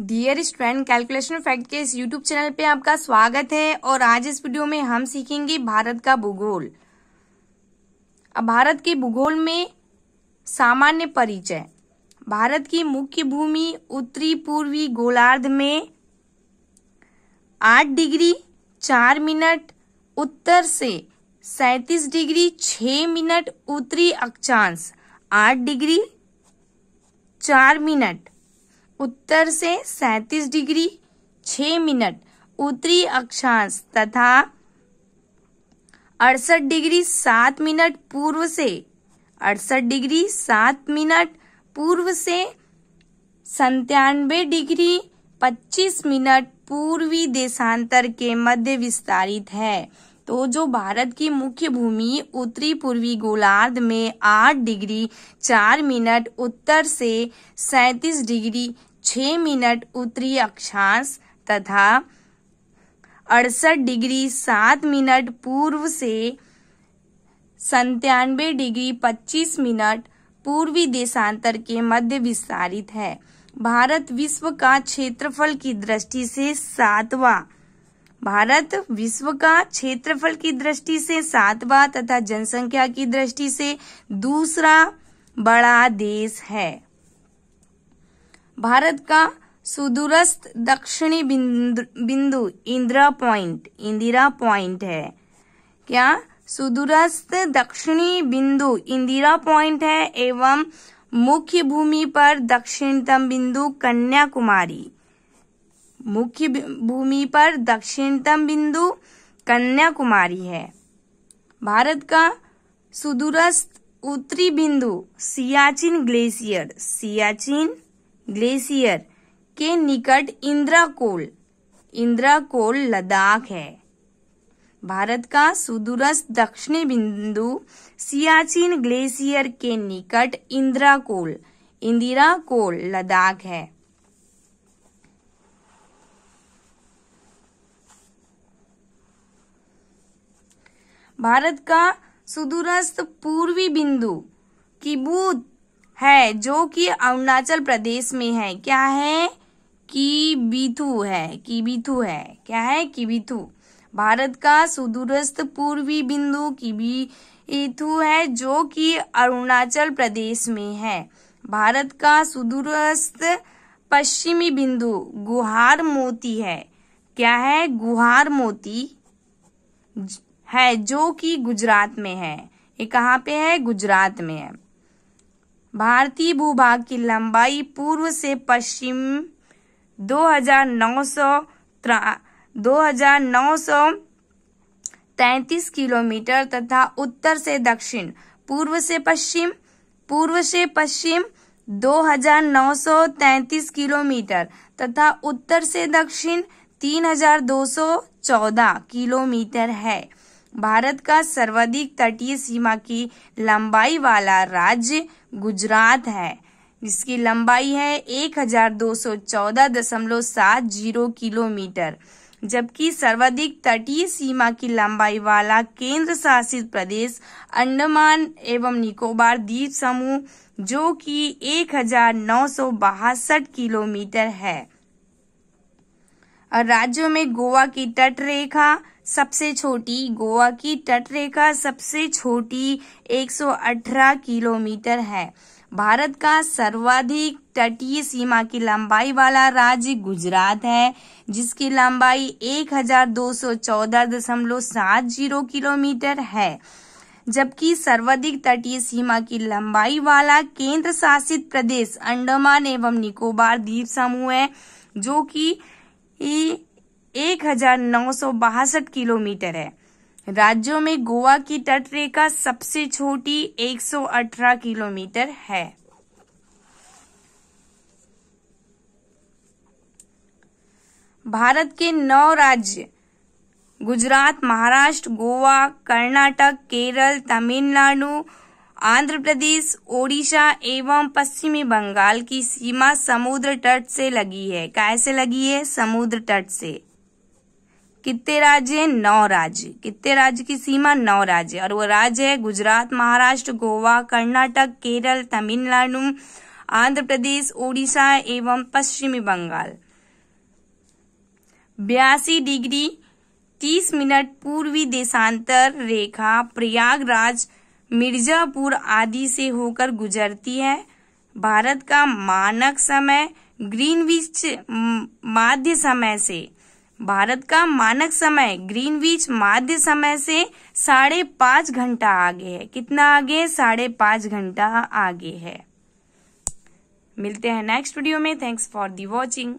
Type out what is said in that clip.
dear student calculation fact के इस YouTube channel पे आपका स्वागत है और आज इस वीडियो में हम सीखेंगे भारत का भूगोल अब भारत के भूगोल में सामान्य परिचय भारत की मुख्य भूमि उत्तरी पूर्वी गोलार्ध में 8 डिग्री 4 मिनट उत्तर से 37 डिग्री 6 मिनट उत्तरी अक्षांश 8 डिग्री 4 मिनट उत्तर से सैतीस डिग्री छ मिनट उत्तरी अक्षांश तथा अड़सठ डिग्री सात मिनट पूर्व से अड़सठ डिग्री सात मिनट पूर्व से संतानवे डिग्री पच्चीस मिनट पूर्वी देशांतर के मध्य विस्तारित है तो जो भारत की मुख्य भूमि उत्तरी पूर्वी गोलार्ध में आठ डिग्री चार मिनट उत्तर से सैतीस डिग्री छ मिनट उत्तरी अक्षांश तथा अड़सठ डिग्री सात मिनट पूर्व से संतानवे डिग्री पच्चीस मिनट पूर्वी देशांतर के मध्य विस्तारित है भारत विश्व का क्षेत्रफल की दृष्टि से सातवां भारत विश्व का क्षेत्रफल की दृष्टि से सातवां तथा जनसंख्या की दृष्टि से दूसरा बड़ा देश है भारत का सुदूरस्थ दक्षिणी बिंदु इंदिरा पॉइंट इंदिरा पॉइंट है क्या सुदूरस्थ दक्षिणी बिंदु इंदिरा पॉइंट है एवं मुख्य भूमि पर दक्षिणतम बिंदु कन्याकुमारी मुख्य भूमि पर दक्षिणतम बिंदु कन्याकुमारी है भारत का सुदूरस्त उत्तरी बिंदु सियाचिन ग्लेशियर सियाचिन ग्लेशियर के निकट इंदिरा कोल इंदिरा कोल लद्दाख है भारत का सुदूरस्त दक्षिणी बिंदु सियाचिन ग्लेशियर के निकट इंदिरा कोल इंदिरा कोल लद्दाख है भारत का सुदूरस्थ पूर्वी बिंदु किबूत है जो कि अरुणाचल प्रदेश में है क्या है किबिथु है किबिथु है क्या है किबिथु भारत का सुदूरस्थ पूर्वी बिंदु किबिथु है जो कि अरुणाचल प्रदेश में है भारत का सुदूरस्थ पश्चिमी बिंदु गुहार मोती है क्या है गुहार मोती है जो कि गुजरात में है ये कहाँ पे है गुजरात में है भारतीय भूभाग की लंबाई पूर्व से पश्चिम दो हजार नौ सौ दो हजार नौ सौ तैतीस किलोमीटर तथा उत्तर से दक्षिण पूर्व से पश्चिम पूर्व से पश्चिम 2933 किलोमीटर तथा उत्तर से दक्षिण 3214 किलोमीटर है भारत का सर्वाधिक तटीय सीमा की लंबाई वाला राज्य गुजरात है जिसकी लंबाई है एक हजार दो सौ चौदह दशमलव सात जीरो किलोमीटर जबकि सर्वाधिक तटीय सीमा की लंबाई वाला केंद्र शासित प्रदेश अंडमान एवं निकोबार द्वीप समूह जो कि एक हजार नौ सौ बासठ किलोमीटर है राज्यों में गोवा की तट रेखा सबसे छोटी गोवा की तट रेखा सबसे छोटी 118 किलोमीटर है भारत का सर्वाधिक तटीय सीमा की लंबाई वाला राज्य गुजरात है जिसकी लंबाई 1214.70 किलोमीटर है जबकि सर्वाधिक तटीय सीमा की लंबाई वाला केंद्र शासित प्रदेश अंडमान एवं निकोबार द्वीप समूह है जो कि ये एक हजार नौ सौ बासठ किलोमीटर है राज्यों में गोवा की तटरेखा सबसे छोटी 118 किलोमीटर है भारत के नौ राज्य गुजरात महाराष्ट्र गोवा कर्नाटक केरल तमिलनाडु आंध्र प्रदेश ओडिशा एवं पश्चिमी बंगाल की सीमा समुद्र तट से लगी है कैसे लगी है समुद्र तट से कितने राज्य है नौ राज्य कितने राज्य की सीमा नौ राज्य और वो राज्य है गुजरात महाराष्ट्र गोवा कर्नाटक केरल तमिलनाडु आंध्र प्रदेश ओडिशा एवं पश्चिमी बंगाल बयासी डिग्री तीस मिनट पूर्वी देशांतर रेखा प्रयागराज मिर्जापुर आदि से होकर गुजरती है भारत का मानक समय ग्रीनविच माध्य समय से भारत का मानक समय ग्रीनविच माध्य समय से साढ़े पांच घंटा आगे है कितना आगे है साढ़े पांच घंटा आगे है मिलते हैं नेक्स्ट वीडियो में थैंक्स फॉर दी वॉचिंग